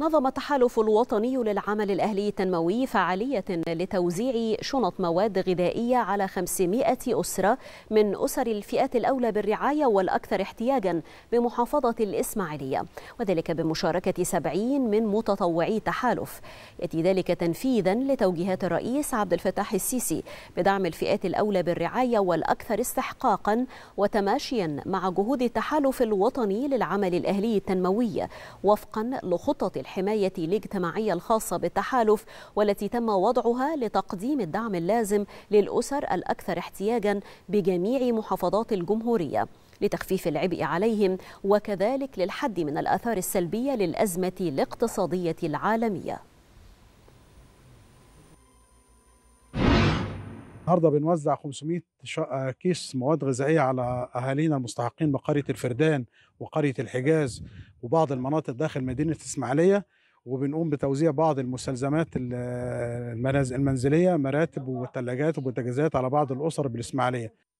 نظم التحالف الوطني للعمل الأهلي التنموي فعالية لتوزيع شنط مواد غذائية على 500 أسرة من أسر الفئات الأولى بالرعاية والأكثر احتياجا بمحافظة الإسماعيلية وذلك بمشاركة 70 من متطوعي التحالف يأتي ذلك تنفيذا لتوجيهات الرئيس عبد الفتاح السيسي بدعم الفئات الأولى بالرعاية والأكثر استحقاقا وتماشيا مع جهود التحالف الوطني للعمل الأهلي التنموي وفقا لخطة الحماية الاجتماعية الخاصة بالتحالف والتي تم وضعها لتقديم الدعم اللازم للأسر الأكثر احتياجا بجميع محافظات الجمهورية لتخفيف العبء عليهم وكذلك للحد من الآثار السلبية للأزمة الاقتصادية العالمية النهارده بنوزع 500 آه، كيس مواد غذائيه على اهالينا المستحقين بقريه الفردان وقريه الحجاز وبعض المناطق داخل مدينه الاسماعيليه وبنقوم بتوزيع بعض المستلزمات المنزليه مراتب وثلاجات وبوتاجازات على بعض الاسر بالاسماعيليه